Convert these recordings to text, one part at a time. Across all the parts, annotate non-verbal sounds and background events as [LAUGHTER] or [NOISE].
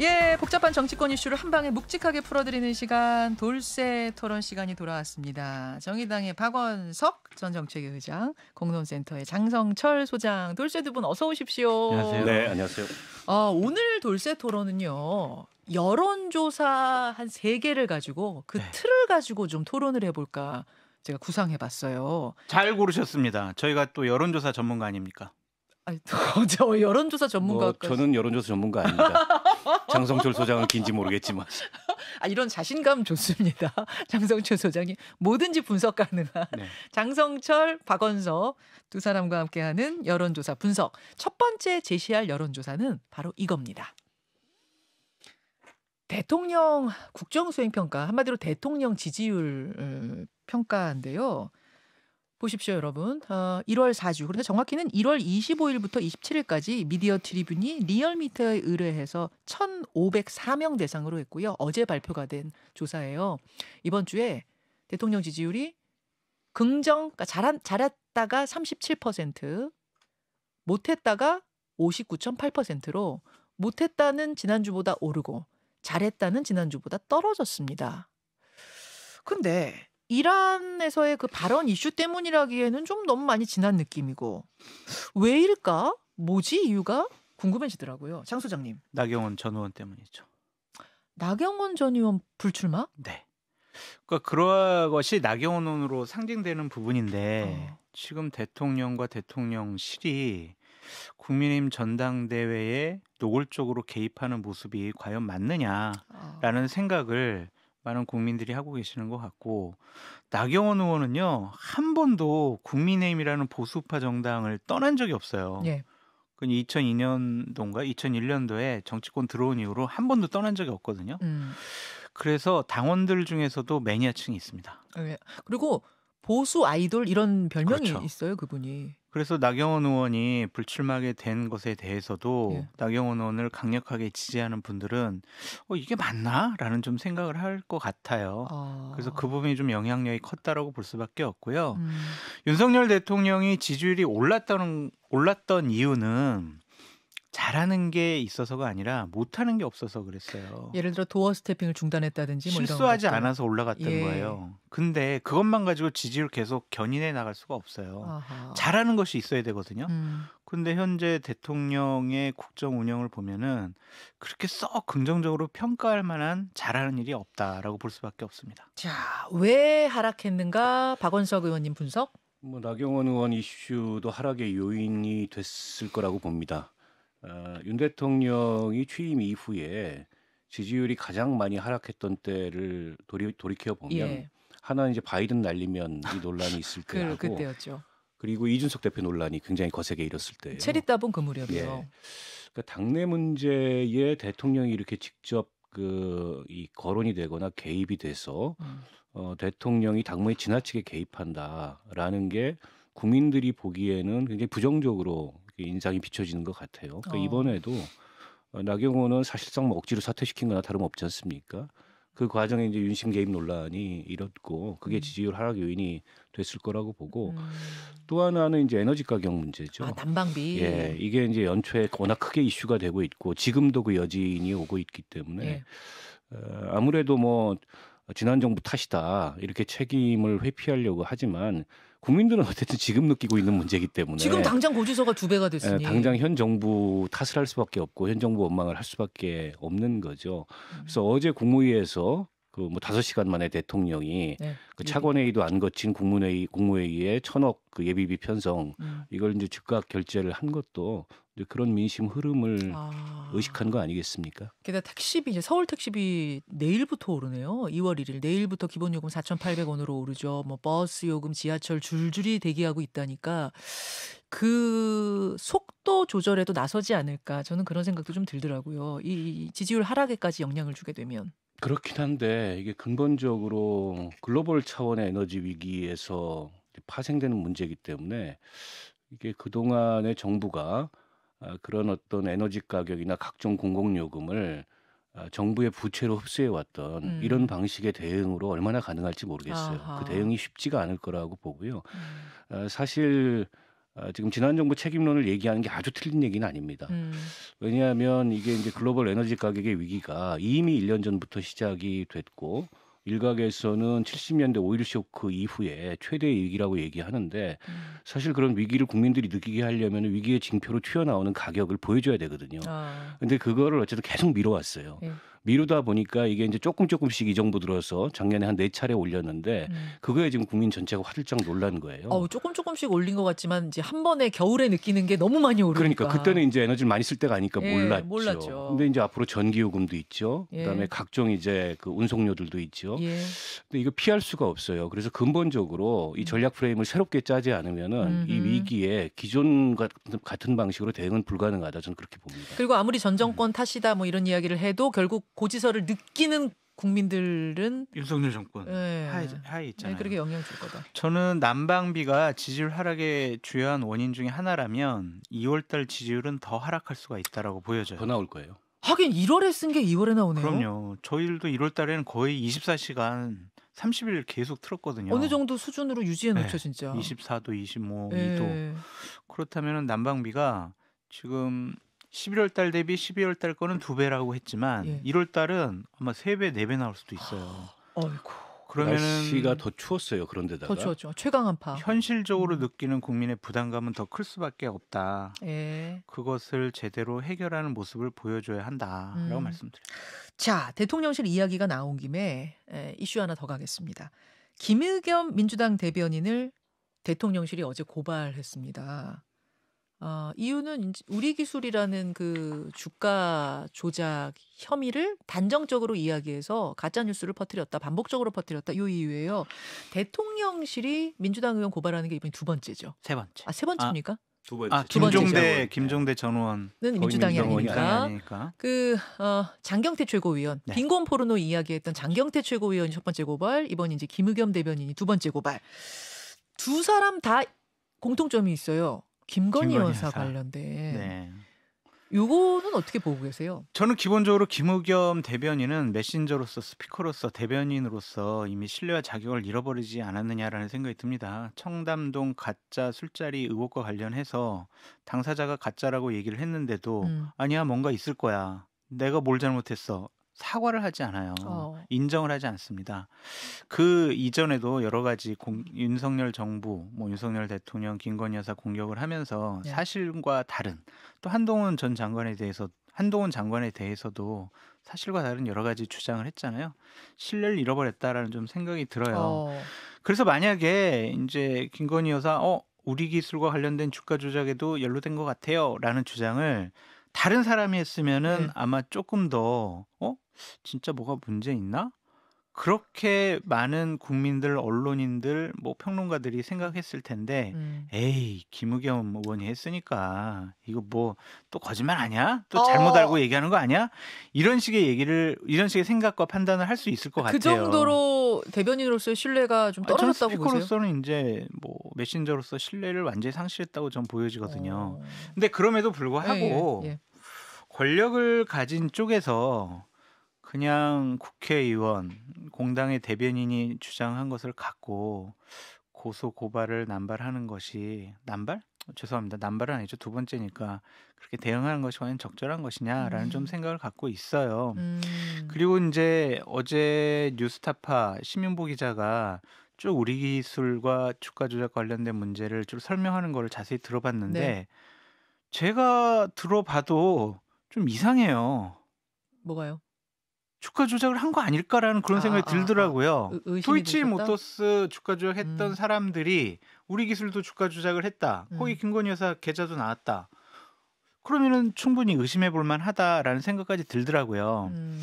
예, 복잡한 정치권 이슈를 한 방에 묵직하게 풀어드리는 시간 돌세 토론 시간이 돌아왔습니다. 정의당의 박원석 전 정책위 의장, 공론센터의 장성철 소장, 돌세 두 분 어서 오십시오. 안녕하세요. 네, 안녕하세요. 어, 오늘 돌세 토론은요. 여론조사 한 세 개를 가지고 그 네. 틀을 가지고 좀 토론을 해볼까 제가 구상해봤어요. 잘 고르셨습니다. 저희가 또 여론조사 전문가 아닙니까? 아니, 저 [LAUGHS] 어, 여론조사 전문가. 뭐, 저는 여론조사 전문가 아닙니다. [LAUGHS] 장성철 소장은 긴지 모르겠지만. 아, 이런 자신감 좋습니다. [LAUGHS] 장성철 소장이 뭐든지 분석 가능한 네. 장성철, 박원석 두 사람과 함께하는 여론조사 분석. 첫 번째 제시할 여론조사는 바로 이겁니다. 대통령 국정수행평가 한마디로 대통령 지지율 어, 평가인데요. 보십시오, 여러분. 어, 1월 4주. 그런데 정확히는 1월 25일부터 27일까지 미디어 트리뷴이 리얼미터에 의뢰해서 1,504명 대상으로 했고요. 어제 발표가 된 조사예요. 이번 주에 대통령 지지율이 긍정, 그러니까 잘한, 잘했다가 37%, 못했다가 59.8%로 못했다는 지난주보다 오르고 잘했다는 지난주보다 떨어졌습니다. 근데 이란에서의 그 발언 이슈 때문이라기에는 좀 너무 많이 지난 느낌이고 왜일까? 뭐지 이유가 궁금해지더라고요. 장 소장님. 나경원 전 의원 때문이죠. 나경원 전 의원 불출마? 네. 그러니까 그러한 것이 나경원 의원으로 상징되는 부분인데 어. 지금 대통령과 대통령실이 국민의힘 전당대회에 노골적으로 개입하는 모습이 과연 맞느냐라는 어. 생각을 많은 국민들이 하고 계시는 것 같고 나경원 의원은요 한 번도 국민의힘이라는 보수파 정당을 떠난 적이 없어요. 예. 그 2002년도인가 2001년도에 정치권 들어온 이후로 한 번도 떠난 적이 없거든요. 음. 그래서 당원들 중에서도 매니아층이 있습니다. 예. 그리고 보수 아이돌 이런 별명이 그렇죠. 있어요 그분이. 그래서 나경원 의원이 불출마하게 된 것에 대해서도 예. 나경원 의원을 강력하게 지지하는 분들은 어, 이게 맞나라는 좀 생각을 할 것 같아요. 아... 그래서 그 부분이 좀 영향력이 컸다라고 볼 수밖에 없고요. 음... 윤석열 대통령이 지지율이 올랐던 올랐던 이유는 잘하는 게 있어서가 아니라 못하는 게 없어서 그랬어요. 예를 들어 도어 스태핑을 중단했다든지 뭐 이런 실수하지 것들. 않아서 올라갔던 예. 거예요. 근데 그것만 가지고 지지율 계속 견인해 나갈 수가 없어요. 아하. 잘하는 것이 있어야 되거든요. 음. 근데 현재 대통령의 국정 운영을 보면은 그렇게 썩 긍정적으로 평가할 만한 잘하는 일이 없다라고 볼 수밖에 없습니다. 자, 왜 하락했는가? 박원석 의원님 분석? 뭐 나경원 의원 이슈도 하락의 요인이 됐을 거라고 봅니다. 어, 윤 대통령이 취임 이후에 지지율이 가장 많이 하락했던 때를 돌이, 돌이켜 보면 예. 하나는 이제 바이든 날리면 이 [LAUGHS] 논란이 있을 그, 때하고 그, 때였죠 그리고 이준석 대표 논란이 굉장히 거세게 일었을 때요 체리 따본 그 무렵이요. 예. 그러니까 당내 문제에 대통령이 이렇게 직접 그 이 거론이 되거나 개입이 돼서 음. 어, 대통령이 당무에 지나치게 개입한다라는 게 국민들이 보기에는 굉장히 부정적으로 그 인상이 비춰지는 것 같아요. 그러니까 어. 이번에도 어, 나경원은 사실상 뭐 억지로 사퇴시킨 거나 다름없지 않습니까? 그 과정에 이제 윤심 개입 논란이 일었고 그게 음. 지지율 하락 요인이 됐을 거라고 보고 음. 또 하나는 이제 에너지 가격 문제죠. 아, 난방비. 예, 이게 이제 연초에 워낙 크게 이슈가 되고 있고 지금도 그 여진이 오고 있기 때문에 예. 어, 아무래도 뭐 지난 정부 탓이다 이렇게 책임을 회피하려고 하지만 국민들은 어쨌든 지금 느끼고 있는 문제이기 때문에 지금 당장 고지서가 두 배가 됐으니 예, 당장 현 정부 탓을 할 수밖에 없고 현 정부 원망을 할 수밖에 없는 거죠. 음. 그래서 어제 국무회의에서 그뭐 다섯 시간 만에 대통령이 네. 그 차관회의도 안 거친 국무회의 국무회의에 천억 그 예비비 편성 음. 이걸 이제 즉각 결재를 한 것도 그런 민심 흐름을 아. 의식한 거 아니겠습니까? 게다가 택시비 이제 서울 택시비 내일부터 오르네요. 2월 1일 내일부터 기본 요금 4,800원으로 오르죠. 뭐 버스 요금, 지하철 줄줄이 대기하고 있다니까 그 속도 조절에도 나서지 않을까 저는 그런 생각도 좀 들더라고요. 이 지지율 하락에까지 영향을 주게 되면. 그렇긴 한데 이게 근본적으로 글로벌 차원의 에너지 위기에서 파생되는 문제이기 때문에 이게 그동안의 정부가 어, 그런 어떤 에너지 가격이나 각종 공공 요금을 어, 정부의 부채로 흡수해 왔던 음. 이런 방식의 대응으로 얼마나 가능할지 모르겠어요. 그 아하. 그 대응이 쉽지가 않을 거라고 보고요. 음. 어, 사실 지금 지난 정부 책임론을 얘기하는 게 아주 틀린 얘기는 아닙니다. 음. 왜냐하면 이게 이제 글로벌 에너지 가격의 위기가 이미 1년 전부터 시작이 됐고 일각에서는 70년대 오일 쇼크 그 이후에 최대의 위기라고 얘기하는데 음. 사실 그런 위기를 국민들이 느끼게 하려면 위기의 징표로 튀어나오는 가격을 보여줘야 되거든요. 아. 근데 그거를 어쨌든 계속 미뤄왔어요. 예. 미루다 보니까 이게 이제 조금 조금씩 이 정부 들어서 작년에 한 네 차례 올렸는데 음. 그거에 지금 국민 전체가 화들짝 놀란 거예요. 어, 조금 조금씩 올린 것 같지만 이제 한 번에 겨울에 느끼는 게 너무 많이 오르니까. 그러니까 그때는 이제 에너지를 많이 쓸 때가 아니까 예, 몰랐죠. 몰랐죠. 근데 이제 앞으로 전기 요금도 있죠. 예. 그다음에 각종 이제 그 운송료들도 있죠. 예. 근데 이거 피할 수가 없어요. 그래서 근본적으로 이 음. 전략 프레임을 새롭게 짜지 않으면은 음이 위기에 기존 같은 방식으로 대응은 불가능하다. 저는 그렇게 봅니다. 그리고 아무리 전 음. 정권 탓이다 뭐 이런 이야기를 해도 결국 고지서를 느끼는 국민들은 윤석열 정권 네. 하에, 하에 네, 있잖아요. 네, 그렇게 영향 줄 거다. 저는 난방비가 지지율 하락의 주요한 원인 중에 하나라면 2월달 지지율은 더 하락할 수가 있다라고 보여져요. 더 나올 거예요. 하긴 1월에 쓴 게 2월에 나오네요. 그럼요. 저희들도 1월 달에는 거의 24시간 30일 계속 틀었거든요. 어느 정도 수준으로 유지해 놓죠, 네. 진짜. 24도, 25도. 네. 예. 그렇다면 난방비가 지금 11월 달 대비 12월 달 거는 두 배라고 했지만 예. 1월 달은 아마 세 배, 네 배 나올 수도 있어요. 어이고. 아, 그러면은 날씨가 더 추웠어요. 그런데다가 더 추웠죠. 최강 한파. 현실적으로 음. 느끼는 국민의 부담감은 더 클 수밖에 없다. 예. 그것을 제대로 해결하는 모습을 보여줘야 한다라고 음. 말씀드립니다. 자, 대통령실 이야기가 나온 김에 에, 이슈 하나 더 가겠습니다. 김의겸 민주당 대변인을 대통령실이 어제 고발했습니다. 어, 이유는 우리 기술이라는 그 주가 조작 혐의를 단정적으로 이야기해서 가짜 뉴스를 퍼뜨렸다, 반복적으로 퍼뜨렸다 요 이유예요. 대통령실이 민주당 의원 고발하는 게 이번이 두 번째죠. 세 번째. 아 세 번째입니까? 아. 두 번째. 아, 두 김종대 김종대 전원은 민주당이 아니니까. 아니니까. 그 어, 장경태 최고위원 네. 빈곤 포르노 이야기했던 장경태 최고위원이 첫 번째 고발, 이번 이제 김의겸 대변인이 두 번째 고발. 두 사람 다 공통점이 있어요. 김건희, 김건희 여사, 관련된 네. 요거는 어떻게 보고 계세요? 저는 기본적으로 김우겸 대변인은 메신저로서 스피커로서 대변인으로서 이미 신뢰와 자격을 잃어버리지 않았느냐라는 생각이 듭니다. 청담동 가짜 술자리 의혹과 관련해서 당사자가 가짜라고 얘기를 했는데도 음. 아니야 뭔가 있을 거야. 내가 뭘 잘못했어. 사과를 하지 않아요. 어. 인정을 하지 않습니다. 그 이전에도 여러 가지 공, 윤석열 정부, 뭐 윤석열 대통령, 김건희 여사 공격을 하면서 네. 사실과 다른 또 한동훈 전 장관에 대해서 한동훈 장관에 대해서도 사실과 다른 여러 가지 주장을 했잖아요. 신뢰를 잃어버렸다라는 좀 생각이 들어요. 어. 그래서 만약에 이제 김건희 여사 어 우리 기술과 관련된 주가 조작에도 연루된 것 같아요라는 주장을 다른 사람이 했으면은 네. 아마 조금 더 어? 진짜 뭐가 문제 있나? 그렇게 많은 국민들, 언론인들, 뭐 평론가들이 생각했을 텐데, 음. 에이 김우겸 의원이 했으니까 이거 뭐 또 거짓말 아니야? 또 어. 잘못 어. 알고 얘기하는 거 아니야? 이런 식의 얘기를 이런 식의 생각과 판단을 할 수 있을 것그 같아요. 그 정도로 대변인으로서의 신뢰가 좀 떨어졌다고 보세요? 스피커로서는 이제 뭐 메신저로서 신뢰를 완전히 상실했다고 전 보여지거든요. 어. 근데 그럼에도 불구하고. 예, 예, 예. 권력을 가진 쪽에서 그냥 국회의원, 공당의 대변인이 주장한 것을 갖고 고소 고발을 남발하는 것이 남발? 어, 죄송합니다. 남발은 아니죠. 두 번째니까 그렇게 대응하는 것이 과연 적절한 것이냐라는 음. 좀 생각을 갖고 있어요. 음. 그리고 이제 어제 뉴스타파 신윤보 기자가 쭉 우리 기술과 주가 조작 관련된 문제를 쭉 설명하는 거를 자세히 들어봤는데 네. 제가 들어봐도 좀 이상해요. 뭐가요? 주가 조작을 한 거 아닐까라는 그런 아, 생각이 아, 들더라고요. 아, 의, 토이치 모터스 주가 조작했던 음. 사람들이 우리 기술도 주가 조작을 했다. 음. 거기 김건희 여사 계좌도 나왔다. 그러면은 충분히 의심해 볼 만하다라는 생각까지 들더라고요. 음.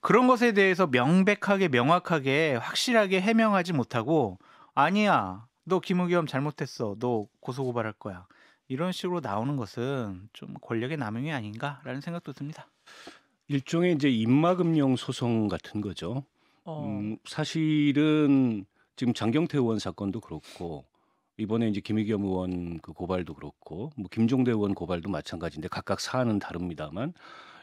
그런 것에 대해서 명백하게 명확하게 확실하게 해명하지 못하고 아니야. 너 김우겸 잘못했어. 너 고소 고발할 거야. 이런 식으로 나오는 것은 좀 권력의 남용이 아닌가라는 생각도 듭니다. 일종의 이제 입막음령 소송 같은 거죠. 음, 어. 음, 사실은 지금 장경태 의원 사건도 그렇고 이번에 이제 김의겸 의원 그 고발도 그렇고 뭐 김종대 의원 고발도 마찬가지인데 각각 사안은 다릅니다만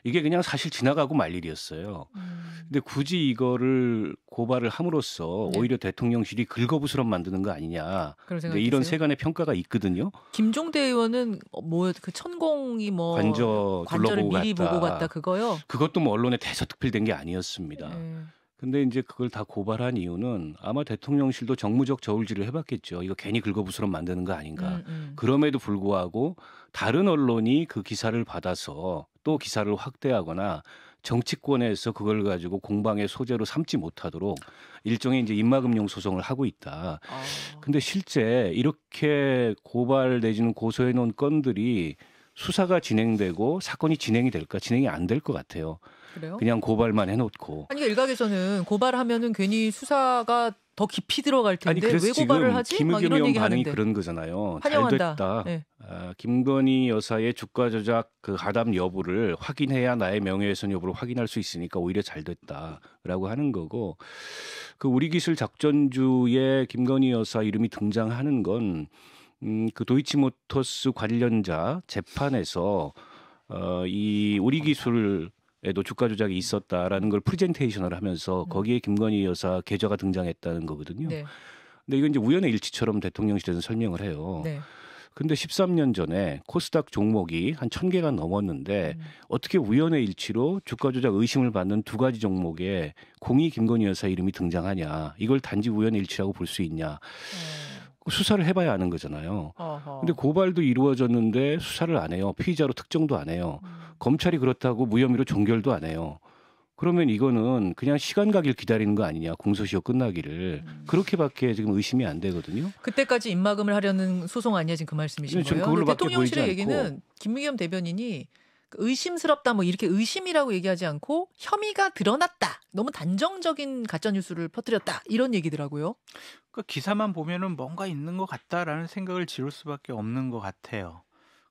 이게 그냥 사실 지나가고 말 일이었어요. 음. 근데 굳이 이거를 고발을 함으로써 네. 오히려 대통령실이 긁어부스럼 만드는 거 아니냐. 네, 이런 세간의 평가가 있거든요. 김종대 의원은 뭐 그 천공이 뭐 관저 관절를 미리 갔다. 보고 갔다 그거요. 그것도 뭐 언론에 대서 특필된 게 아니었습니다. 네. 근데 인제 그걸 다 고발한 이유는 아마 대통령실도 정무적 저울질을 해 봤겠죠. '이거 괜히 긁어부스럼 만드는 거 아닌가.' 음음. 음. 그럼에도 불구하고 다른 언론이 그 기사를 받아서 또 기사를 확대하거나 정치권에서 그걸 가지고 공방의 소재로 삼지 못하도록 일종의 인제 입마금용 소송을 하고 있다. 아. 근데 실제 이렇게 고발 내지는 고소해 놓은 건들이 수사가 진행되고 사건이 진행이 될까? 진행이 안 될 것 같아요. 그래요? 그냥 고발만 해놓고. 아니 그러니까 일각에서는 고발하면은 괜히 수사가 더 깊이 들어갈 텐데 아니, 왜 고발을 하지? 김의겸 의 반응이 그런 거잖아요. 환영한다. 잘 됐다. 네. 아, 김건희 여사의 주가 조작 그 가담 여부를 확인해야 나의 명예훼손 여부를 확인할 수 있으니까 오히려 잘 됐다라고 하는 거고 그 우리 기술 작전주에 김건희 여사 이름이 등장하는 건 음, 그 도이치모터스 관련자 재판에서 어, 이 우리 기술 노축가 예, 조작이 있었다라는 걸 프리젠테이션을 하면서 음. 거기에 김건희 여사 계좌가 등장했다는 거거든요. 네. 근데 이건 이제 우연의 일치처럼 대통령실에서 설명을 해요. 네. 근데 13년 전에 코스닥 종목이 한 1000개가 넘었는데 음. 어떻게 우연의 일치로 주가 조작 의심을 받는 두 가지 종목에 공이 김건희 여사 이름이 등장하냐. 이걸 단지 우연의 일치라고 볼 수 있냐. 음. 수사를 해봐야 아는 거잖아요. 어허. 근데 고발도 이루어졌는데 수사를 안 해요. 피의자로 특정도 안 해요. 음. 검찰이 그렇다고 무혐의로 종결도 안 해요. 그러면 이거는 그냥 시간 가길 기다리는 거 아니냐 공소시효 끝나기를 음. 그렇게밖에 지금 의심이 안 되거든요. 그때까지 입막음을 하려는 소송 아니야 지금 그 말씀이신 거예요. 근데 대통령실의 얘기는 김미겸 대변인이 그 의심스럽다 뭐 이렇게 의심이라고 얘기하지 않고 혐의가 드러났다 너무 단정적인 가짜 뉴스를 퍼뜨렸다 이런 얘기더라고요. 그 기사만 보면은 뭔가 있는 것 같다라는 생각을 지울 수밖에 없는 것 같아요.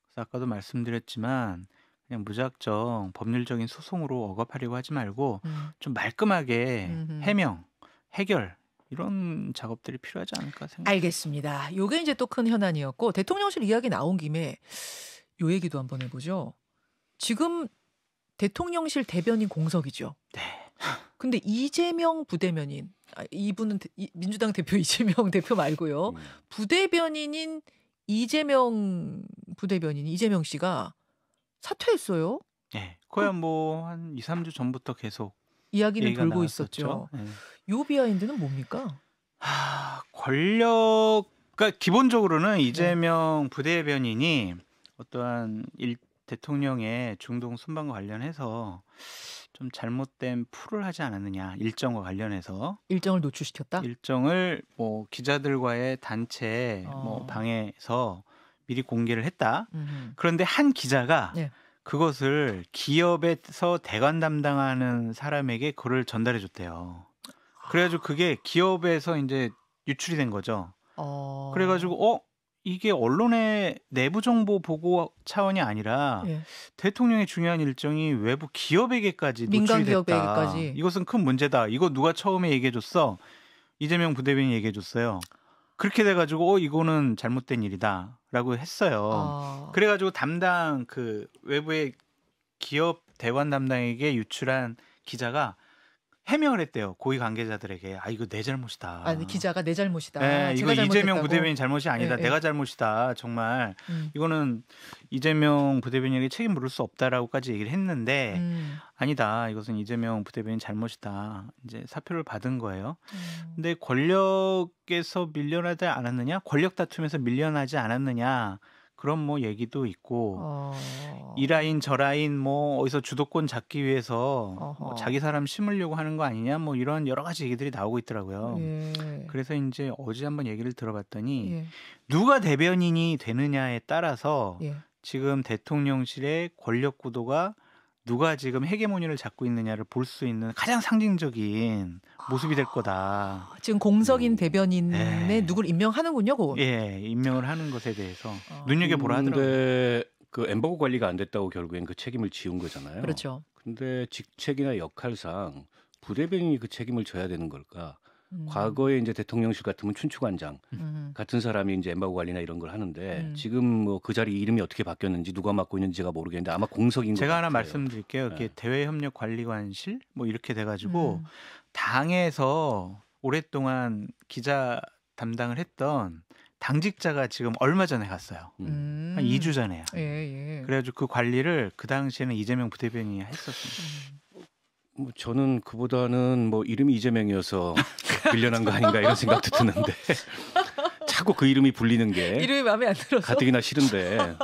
그래서 아까도 말씀드렸지만 그냥 무작정 법률적인 소송으로 억압하려고 하지 말고 음. 좀 말끔하게 음흠. 해명, 해결 이런 작업들이 필요하지 않을까 생각합니다. 알겠습니다. 요게 이제 또 큰 현안이었고 대통령실 이야기 나온 김에 요 얘기도 한번 해보죠. 지금 대통령실 대변인 공석이죠. 네. 근데 이재명 부대변인 아, 이분은 대, 민주당 대표 [LAUGHS] 이재명 대표 말고요. 음. 부대변인인 이재명 부대변인 이재명 씨가 사퇴했어요? 네. 거의 그... 뭐 뭐한 2, 3주 전부터 계속 이야기는 돌고 나왔었죠. 있었죠. 네. 요 비하인드는 뭡니까? 하, 권력 그러니까 기본적으로는 네. 이재명 네. 부대변인이 어떠한 일 대통령의 중동 순방과 관련해서 좀 잘못된 풀을 하지 않았느냐 일정과 관련해서 일정을 노출시켰다 일정을 뭐 기자들과의 단체 뭐 어. 뭐 방에서 미리 공개를 했다. 음흠. 그런데 한 기자가 네. 그것을 기업에서 대관 담당하는 사람에게 그걸 전달해 줬대요. 그래가지고 아. 그게 기업에서 이제 유출이 된 거죠. 어... 그래가지고 어 이게 언론의 내부 정보 보고 차원이 아니라 예. 대통령의 중요한 일정이 외부 기업에게까지 민간 기업에게까지 이것은 큰 문제다. 이거 누가 처음에 얘기해줬어? 이재명 부대변인이 얘기해줬어요. 그렇게 돼가지고 어 이거는 잘못된 일이다라고 했어요. 어. 그래가지고 담당 그 외부의 기업 대관 담당에게 유출한 기자가 해명을 했대요. 고위 관계자들에게 아 이거 내 잘못이다. 아 기자가 내 잘못이다. 네, 이거 이재명 부대변인 잘못이 아니다. 네, 내가 잘못이다. 정말 음. 이거는 이재명 부대변인에게 책임 물을 수 없다라고까지 얘기를 했는데 음. 아니다. 이것은 이재명 부대변인 잘못이다. 이제 사표를 받은 거예요. 음. 근데 권력에서 밀려나지 않았느냐? 권력 다툼에서 밀려나지 않았느냐? 그런 뭐 얘기도 있고 어... 이 라인 저 라인 뭐 어디서 주도권 잡기 위해서 뭐 자기 사람 심으려고 하는 거 아니냐 뭐 이런 여러 가지 얘기들이 나오고 있더라고요. 예. 그래서 이제 어제 한번 얘기를 들어봤더니 예. 누가 대변인이 되느냐에 따라서 예. 지금 대통령실의 권력 구도가 누가 지금 헤게모니를 잡고 있느냐를 볼 수 있는 가장 상징적인 아, 모습이 될 거다. 아, 지금 공석인 음. 대변인에 네. 예. 누굴 임명하는군요, 그건. 예, 임명을 하는 것에 대해서 아. 눈여겨 보라 하더라고요. 근데 그 엠버거 관리가 안 됐다고 결국엔 그 책임을 지운 거잖아요. 그렇죠. 근데 직책이나 역할상 부대변인이 그 책임을 져야 되는 걸까? 음. 과거에 이제 대통령실 같으면 춘추관장 음. 같은 사람이 이제 엠바고 관리나 이런 걸 하는데 음. 지금 뭐 그 자리 이름이 어떻게 바뀌었는지 누가 맡고 있는지 제가 모르겠는데 아마 공석인 제가 하나 같아요. 말씀드릴게요. 네. 예. 대외협력관리관실 뭐 이렇게 돼가지고 음. 당에서 오랫동안 기자 담당을 했던 당직자가 지금 얼마 전에 갔어요. 음. 음. 한 2주 전에요. 예, 예. 그래가지고 그 관리를 그 당시에는 이재명 부대변인이 했었습니다. 음. 뭐 저는 그보다는 뭐 이름이 이재명이어서 [LAUGHS] 밀려난 거 아닌가 이런 생각도 드는데 [LAUGHS] 자꾸 그 이름이 불리는 게 이름이 마음에 안 들어서 가뜩이나 싫은데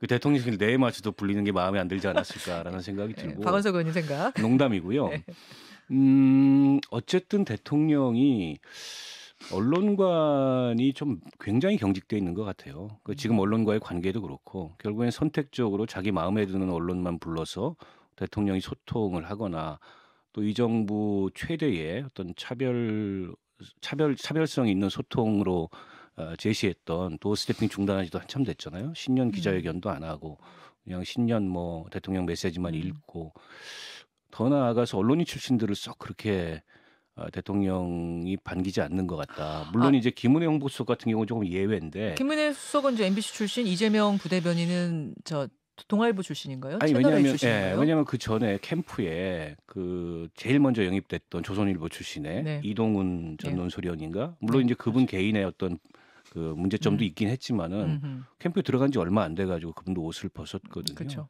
그, 대통령실 내마맞도 불리는 게 마음에 안 들지 않았을까라는 생각이 네, 들고 네, 박원석 의원님 생각 농담이고요. 네. 음 어쨌든 대통령이 언론관이 좀 굉장히 경직돼 있는 것 같아요. 그 지금 음. 언론과의 관계도 그렇고 결국엔 선택적으로 자기 마음에 드는 언론만 불러서 대통령이 소통을 하거나 또이 정부 최대의 어떤 차별 차별 차별성이 있는 소통으로 어, 제시했던 도어 스태핑 중단하지도 한참 됐잖아요. 신년 네. 기자회견도 안 하고 그냥 신년 뭐 대통령 메시지만 음. 읽고 더 나아가서 언론인 출신들을 썩 그렇게 어, 대통령이 반기지 않는 것 같다. 물론 아, 이제 김은혜 홍보수석 같은 경우 는 조금 예외인데. 김은혜 수석은 이제 MBC 출신 이재명 부대변인은 저 동아일보 출신인가요? 아니 왜냐하면 예, 왜냐하면 그 전에 캠프에 그 제일 먼저 영입됐던 조선일보 출신의 네. 이동훈 전 네. 논설위원인가 물론 네. 이제 그분 맞아. 개인의 어떤 그 문제점도 음. 있긴 했지만은 음흠. 캠프에 들어간 지 얼마 안 돼가지고 그분도 옷을 벗었거든요. 그쵸.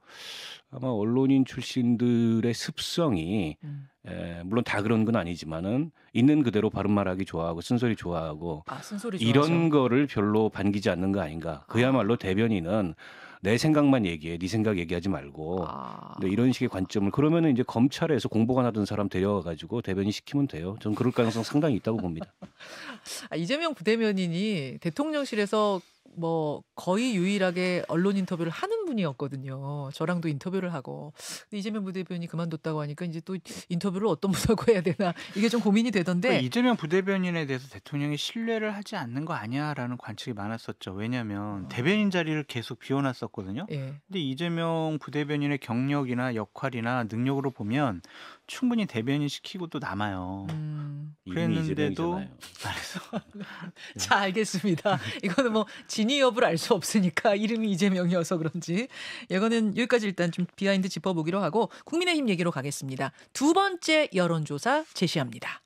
아마 언론인 출신들의 습성이 음. 에, 예, 물론 다 그런 건 아니지만은 있는 그대로 바른 말하기 좋아하고 쓴소리 좋아하고 아, 쓴소리 이런 거를 별로 반기지 않는 거 아닌가. 그야말로 아. 대변인은 내 생각만 얘기해, 네 생각 얘기하지 말고 아. 네, 이런 식의 관점을 그러면은 이제 검찰에서 공보관 하던 사람 데려와가지고 대변인 시키면 돼요. 전 그럴 가능성 상당히 있다고 봅니다. [LAUGHS] 아, 이재명 부대변인이 대통령실에서 뭐 거의 유일하게 언론 인터뷰를 하는 분이었거든요. 저랑도 인터뷰를 하고. 근데 이재명 부대변이 그만뒀다고 하니까 이제 또 인터뷰를 어떤 [LAUGHS] 분하고 해야 되나 이게 좀 고민이 되던데. 그러니까 이재명 부대변인에 대해서 대통령이 신뢰를 하지 않는 거 아니야라는 관측이 많았었죠. 왜냐하면 어. 대변인 자리를 계속 비워놨었거든요. 예. 근데 이재명 부대변인의 경력이나 역할이나 능력으로 보면 충분히 대변이 시키고 또 남아요. 음. 그랬는데도 그래서 [LAUGHS] 자 알겠습니다. 이거는 뭐 진위 여부를 알 수 없으니까 이름이 이재명이어서 그런지 이거는 여기까지 일단 좀 비하인드 짚어보기로 하고 국민의힘 얘기로 가겠습니다. 두 번째 여론조사 제시합니다.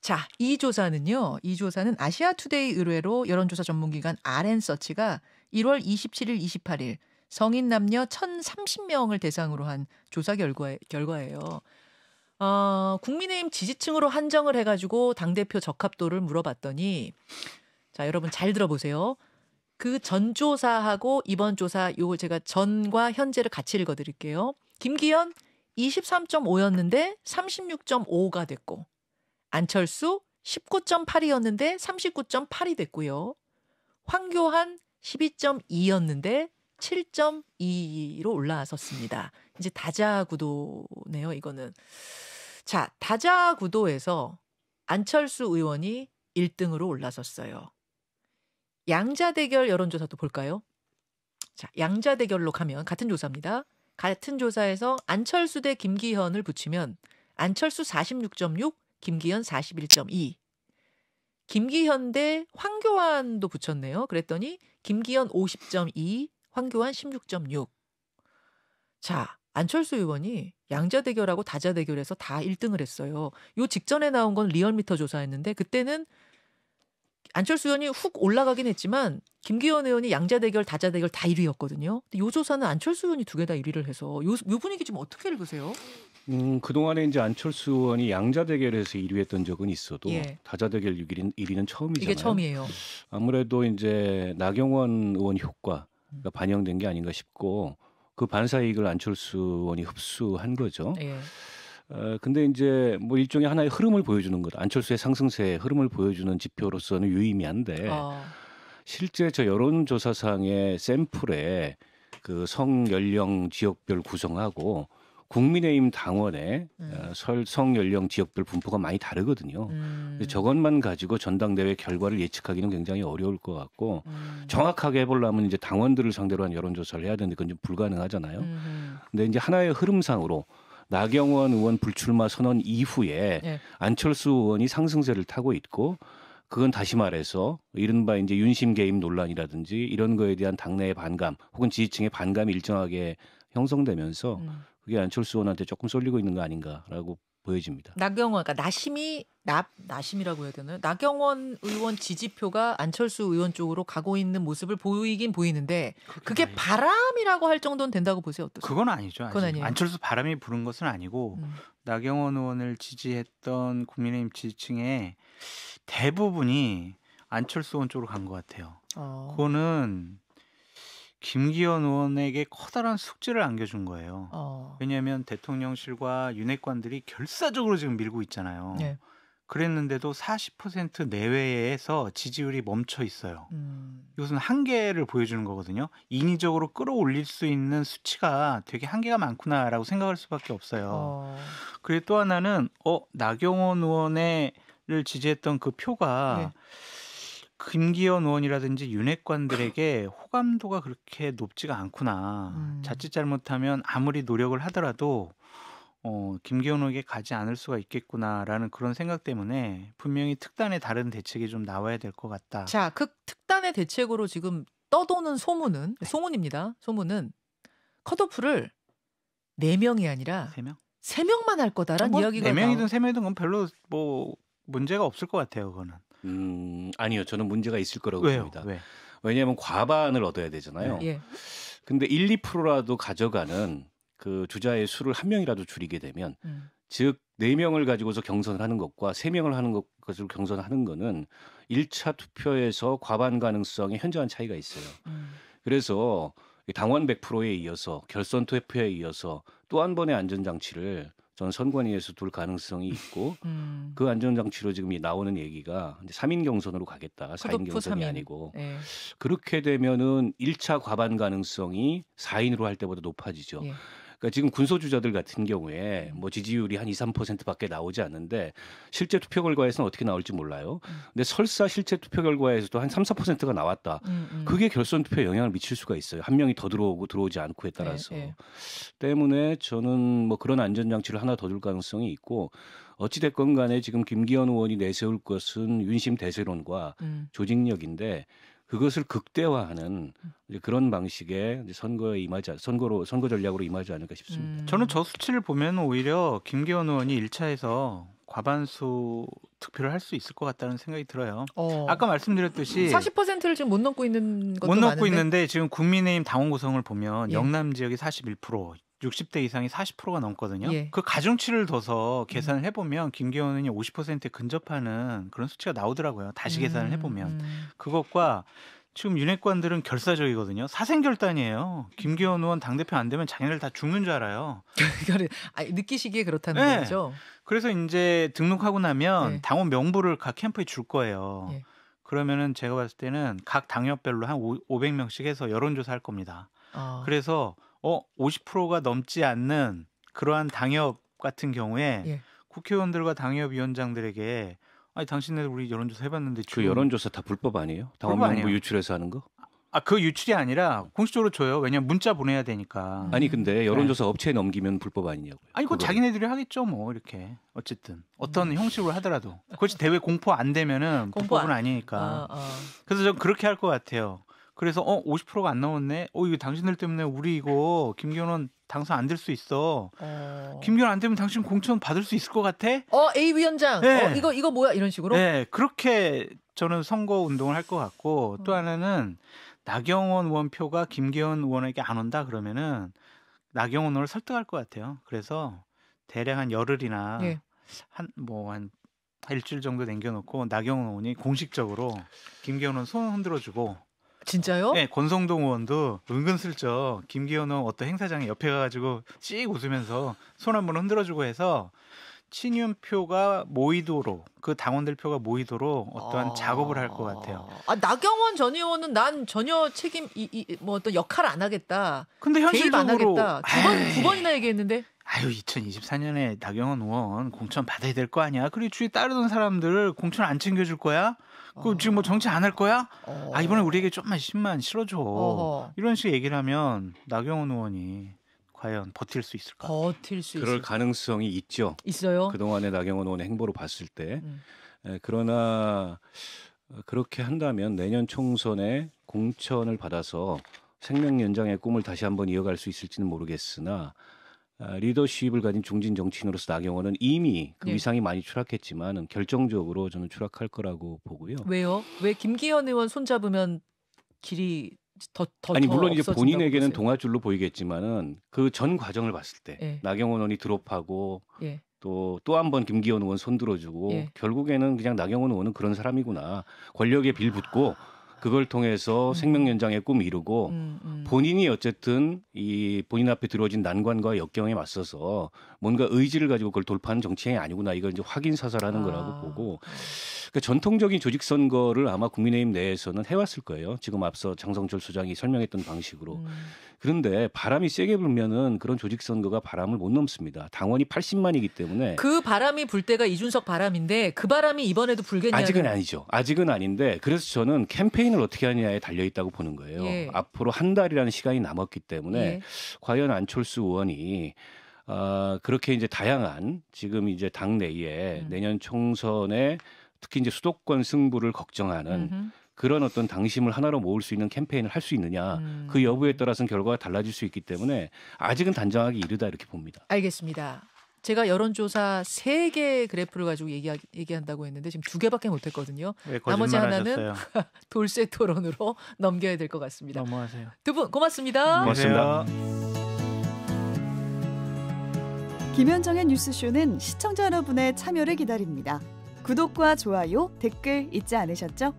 자, 이 조사는요. 이 조사는 아시아투데이 의뢰로 여론조사 전문기관 RN서치가 1월 27일, 28일 성인 남녀 1,030명을 대상으로 한 조사 결과, 결과예요. 어, 국민의힘 지지층으로 한정을 해가지고 당대표 적합도를 물어봤더니, 자, 여러분 잘 들어보세요. 그 전 조사하고 이번 조사, 요거 제가 전과 현재를 같이 읽어드릴게요. 김기현 23.5였는데 36.5가 됐고, 안철수 19.8이었는데 39.8이 됐고요. 황교안 12.2였는데 7.22로 올라섰습니다. 이제 다자 구도네요, 이거는. 자, 다자 구도에서 안철수 의원이 1등으로 올라섰어요. 양자 대결 여론조사도 볼까요? 자, 양자 대결로 가면 같은 조사입니다. 같은 조사에서 안철수 대 김기현을 붙이면 안철수 46.6, 김기현 41.2. 김기현 대 황교안도 붙였네요. 그랬더니 김기현 50.2, 황교안 16.6. 자, 안철수 의원이 양자 대결하고 다자 대결해서다 1등을 했어요. 요 직전에 나온 건 리얼미터 조사였는데 그때는 안철수 의원이 훅 올라가긴 했지만 김기현 의원이 양자 대결 다자 대결 다 1위였거든요. 근데 요 조사는 안철수 의원이 두 개 다 1위를 해서 요, 요 분위기 좀 어떻게 읽으세요? 음, 그동안에 이제 안철수 의원이 양자 대결에서 1위 했던 적은 있어도 예. 다자 대결 6위는 1위는 처음이잖아요. 이게 처음이에요. 아무래도 이제 나경원 의원 효과 그 반영된 게 아닌가 싶고 그 반사 이익을 안철수 의원이 흡수한 거죠. 예. 어, 근데 이제 뭐 일종의 하나의 흐름을 보여주는 것, 안철수의 상승세의 흐름을 보여주는 지표로서는 유의미한데 어. 실제 저 여론조사상의 샘플에 그성 연령 지역별 구성하고 국민의힘 당원의 음. 어, 설성 연령 지역별 분포가 많이 다르거든요. 음. 저것만 가지고 전당대회 결과를 예측하기는 굉장히 어려울 것 같고 음. 정확하게 해보려면 이제 당원들을 상대로 한 여론조사를 해야 되는데 그건 좀 불가능하잖아요. 음. 근데 이제 하나의 흐름상으로 나경원 의원 불출마 선언 이후에 예. 안철수 의원이 상승세를 타고 있고 그건 다시 말해서 이른바 이제 윤심 개입 논란이라든지 이런 거에 대한 당내의 반감 혹은 지지층의 반감이 일정하게 형성되면서 음. 그게 안철수 의원한테 조금 쏠리고 있는 거 아닌가라고 보여집니다. 나경원, 그러니까 나심이 나 나심이라고 해야 되나요? 나경원 의원 지지표가 안철수 의원 쪽으로 가고 있는 모습을 보이긴 보이는데 그게 아니. 바람이라고 할 정도는 된다고 보세요. 어떠세요? 그건 아니죠. 아직. 그건 아니에요. 안철수 바람이 부는 것은 아니고 음. 나경원 의원을 지지했던 국민의힘 지지층의 대부분이 안철수 의원 쪽으로 간 것 같아요. 어. 그거는 김기현 의원에게 커다란 숙제를 안겨준 거예요. 어. 왜냐하면 대통령실과 윤핵관들이 결사적으로 지금 밀고 있잖아요. 네. 그랬는데도 40% 내외에서 지지율이 멈춰 있어요. 음. 이것은 한계를 보여주는 거거든요. 인위적으로 끌어올릴 수 있는 수치가 되게 한계가 많구나라고 생각할 수밖에 없어요. 어. 그리고 또 하나는 어 나경원 의원을 지지했던 그 표가 네. 김기현 의원이라든지 윤핵관들에게 [LAUGHS] 호감도가 그렇게 높지가 않구나. 음. 자칫 잘못하면 아무리 노력을 하더라도 어, 김기현 의원에게 가지 않을 수가 있겠구나라는 그런 생각 때문에 분명히 특단의 다른 대책이 좀 나와야 될 것 같다. 자, 그 특단의 대책으로 지금 떠도는 소문은 네. 소문입니다. 소문은 컷오프를 4명이 아니라 3명? 3명만 할 거다라는 뭐, 이야기가 4명이든 나 3명이든 별로 뭐 문제가 없을 것 같아요, 그거는. 음, 아니요. 저는 문제가 있을 거라고 왜요? 봅니다. 왜? 왜냐하면 과반을 얻어야 되잖아요. 네. 예. 근데 1, 2%라도 가져가는 그 주자의 수를 한 명이라도 줄이게 되면 음. 즉 4명을 가지고서 경선을 하는 것과 3명을 하는 것, 것을 경선하는 거는 1차 투표에서 과반 가능성에 현저한 차이가 있어요. 음. 그래서 당원 100%에 이어서 결선 투표에 이어서 또 한 번의 안전장치를 전 선관위에서 둘 가능성이 있고 [LAUGHS] 음. 그 안전장치로 지금 이 나오는 얘기가 이제 3인 경선으로 가겠다. 4인 아, 경선이 3인. 아니고 네. 그렇게 되면은 1차 과반 가능성이 4인으로 할 때보다 높아지죠. 예. 그러니까 지금 군소주자들 같은 경우에 뭐 지지율이 한 2, 3%밖에 나오지 않는데 실제 투표 결과에서는 어떻게 나올지 몰라요. 음. 근데 설사 실제 투표 결과에서도 한 3, 4%가 나왔다. 음, 음. 그게 결선 투표에 영향을 미칠 수가 있어요. 한 명이 더 들어오고 들어오지 않고에 따라서. 네, 네. 때문에 저는 뭐 그런 안전 장치를 하나 더 둘 가능성이 있고 어찌됐건 간에 지금 김기현 의원이 내세울 것은 윤심 대세론과 음. 조직력인데 그것을 극대화하는 음. 이제 그런 방식의 선거에 임하지 선거로 선거 전략으로 임하지 않을까 싶습니다. 음. 저는 저 수치를 보면 오히려 김기현 의원이 1차에서 과반수 투표를할 수 있을 것 같다는 생각이 들어요. 어. 아까 말씀드렸듯이 40%를 지금 못 넘고 있는 것도 못 넘고 많은데? 있는데 지금 국민의힘 당원 구성을 보면 예. 영남 지역이 41%, 60대 이상이 40%가 넘거든요. 예. 그 가중치를 둬서 음. 계산을 해보면 김기현 의원이 50%에 근접하는 그런 수치가 나오더라고요. 다시 음, 계산을 해보면 음. 그것과 지금 윤핵관들은 결사적이거든요. 사생결단이에요. 김기현 의원 당대표 안 되면 자기들 다 죽는 줄 알아요. [LAUGHS] 아 느끼시기에 그렇다는 네. 거죠. 그래서 이제 등록하고 나면 네. 당원 명부를 각 캠프에 줄 거예요. 네. 그러면은 제가 봤을 때는 각 당협별로 한 500명씩 해서 여론조사 할 겁니다. 아. 그래서 어 50%가 넘지 않는 그러한 당협 같은 경우에 예. 국회의원들과 당협위원장들에게 아니 당신네들 우리 여론조사 해봤는데 그 여론조사 다 불법 아니에요? 당원명부 유출해서 하는 거? 아 그 유출이 아니라 공식적으로 줘요. 왜냐면 문자 보내야 되니까. 아니 근데 네. 여론조사 네. 업체에 넘기면 불법 아니냐고요. 아니 그건 자기네들이 하겠죠 뭐 이렇게 어쨌든 어떤 음. 형식으로 하더라도 그것이 대외 공포 안 되면은 공포 불법은 아니니까. 아, 아. 그래서 저는 그렇게 할 것 같아요. 그래서 어 50%가 안 나왔네. 어 이거 당신들 때문에 우리 이거 김경원 당선 안 될 수 있어. 어... 김경원 안 되면 당신 공천 받을 수 있을 것 같아? 어 A 위원장. 네. 어, 이거 이거 뭐야 이런 식으로? 네 그렇게 저는 선거 운동을 할 것 같고 어... 또 하나는 나경원 원표가 김기현 의원에게 안 온다 그러면은 나경원 의원을 설득할 것 같아요. 그래서 대략 한 열흘이나 예. 한뭐한 뭐 일주일 정도 남겨놓고 나경원 의원이 공식적으로 김기현은 손 흔들어주고 진짜요? 네, 권성동 의원도 은근슬쩍 김기현 의원 어떤 행사장에 옆에 가가지고 씩 웃으면서 손 한 번 흔들어주고 해서 친윤표가 모이도록 그 당원들 표가 모이도록 어떠한 아... 작업을 할 것 같아요. 아 나경원 전 의원은 난 전혀 책임 이 뭐 어떤 역할 안 하겠다. 근데 현실적으로 안 하겠다. 두번두 번이나 얘기했는데. 아유 2024년에 나경원 의원 공천 받아야 될 거 아니야? 그리고 주위 따르던 사람들 공천 안 챙겨줄 거야? 그 지금 뭐 정치 안 할 거야? 어. 아 이번에 어. 우리에게 좀만 10만 실어줘. 어허. 이런 식의 얘기를 하면 나경원 의원이 과연 버틸 수 있을까? 버틸 수 그럴 있을까? 가능성이 있죠. 있어요. 그동안의 나경원 의원의 행보로 봤을 때. 음. 에, 그러나 그렇게 한다면 내년 총선에 공천을 받아서 생명 연장의 꿈을 다시 한번 이어갈 수 있을지는 모르겠으나 어, 리더십을 가진 중진 정치인으로서 나경원은 이미 그 네. 위상이 많이 추락했지만 결정적으로 저는 추락할 거라고 보고요. 왜요? 왜 김기현 의원 손잡으면 길이 더, 더, 아니 물론 이제 본인에게는 동화줄로 보이겠지만은 그 전 과정을 봤을 때 예. 나경원 의원이 드롭하고 예. 또또 한 번 김기현 의원 손 들어주고 예. 결국에는 그냥 나경원 의원은 그런 사람이구나 권력에 빌붙고 아... 그걸 통해서 음. 생명 연장의 꿈 이루고 음, 음. 본인이 어쨌든 이 본인 앞에 들어진 난관과 역경에 맞서서 뭔가 의지를 가지고 그걸 돌파한 정치인이 아니구나 이걸 이제 확인 사살하는 아. 거라고 보고 어. 그러니까 전통적인 조직 선거를 아마 국민의힘 내에서는 해왔을 거예요. 지금 앞서 장성철 소장이 설명했던 방식으로. 음. 그런데 바람이 세게 불면은 그런 조직 선거가 바람을 못 넘습니다. 당원이 80만이기 때문에 그 바람이 불 때가 이준석 바람인데 그 바람이 이번에도 불겠냐? 아직은 아니죠. 아직은 아닌데 그래서 저는 캠페인을 어떻게 하냐에 달려 있다고 보는 거예요. 예. 앞으로 한 달이라는 시간이 남았기 때문에 예. 과연 안철수 의원이 아, 그렇게 이제 다양한 지금 이제 당 내에 음. 내년 총선에 특히 이제 수도권 승부를 걱정하는 음흠. 그런 어떤 당심을 하나로 모을 수 있는 캠페인을 할 수 있느냐 음. 그 여부에 따라서는 결과가 달라질 수 있기 때문에 아직은 단정하기 이르다 이렇게 봅니다. 알겠습니다. 제가 여론조사 세 개의 그래프를 가지고 얘기 얘기한다고 했는데 지금 두 개밖에 못 했거든요. 네, 나머지 하나는 [LAUGHS] 돌쇠 토론으로 [LAUGHS] 넘겨야 될 것 같습니다. 넘어가세요. 두분 고맙습니다. 고맙습니다. 김현정의 뉴스쇼는 시청자 여러분의 참여를 기다립니다. 구독과 좋아요, 댓글 잊지 않으셨죠?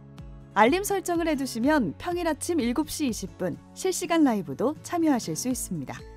알림 설정을 해두시면 평일 아침 7시 20분 실시간 라이브도 참여하실 수 있습니다.